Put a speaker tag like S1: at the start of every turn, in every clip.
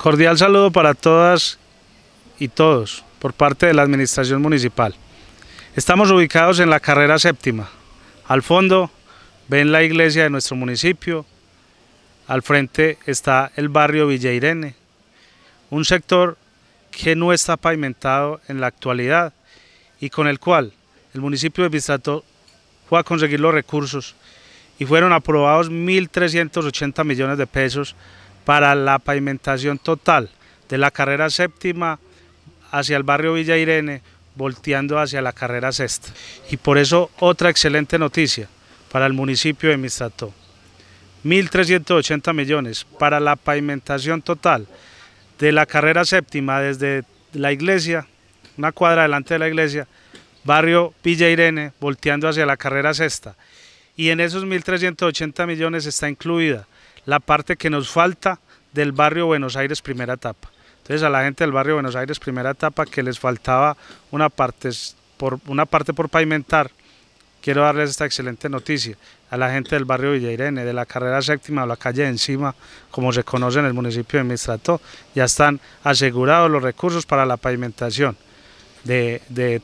S1: Cordial saludo para todas y todos por parte de la Administración Municipal. Estamos ubicados en la carrera séptima. Al fondo ven la iglesia de nuestro municipio. Al frente está el barrio Villa Irene, un sector que no está pavimentado en la actualidad y con el cual el municipio de Bistrato fue a conseguir los recursos y fueron aprobados 1.380 millones de pesos para la pavimentación total de la carrera séptima hacia el barrio Villa Irene, volteando hacia la carrera sexta. Y por eso otra excelente noticia para el municipio de Mistrató. 1.380 millones para la pavimentación total de la carrera séptima desde la iglesia, una cuadra delante de la iglesia, barrio Villa Irene, volteando hacia la carrera sexta. Y en esos 1.380 millones está incluida la parte que nos falta del barrio Buenos Aires primera etapa. Entonces a la gente del barrio Buenos Aires primera etapa que les faltaba una parte por, una parte por pavimentar, quiero darles esta excelente noticia a la gente del barrio Villa Irene, de la carrera séptima o la calle de encima, como se conoce en el municipio de Mistrató... ya están asegurados los recursos para la pavimentación de,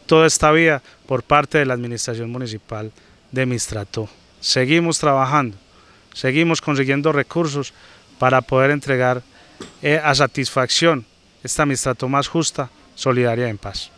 S1: toda esta vía por parte de la administración municipal de Mistrató... Seguimos trabajando, seguimos consiguiendo recursos para poder entregar eh, a satisfacción esta amistad más justa, solidaria y en paz.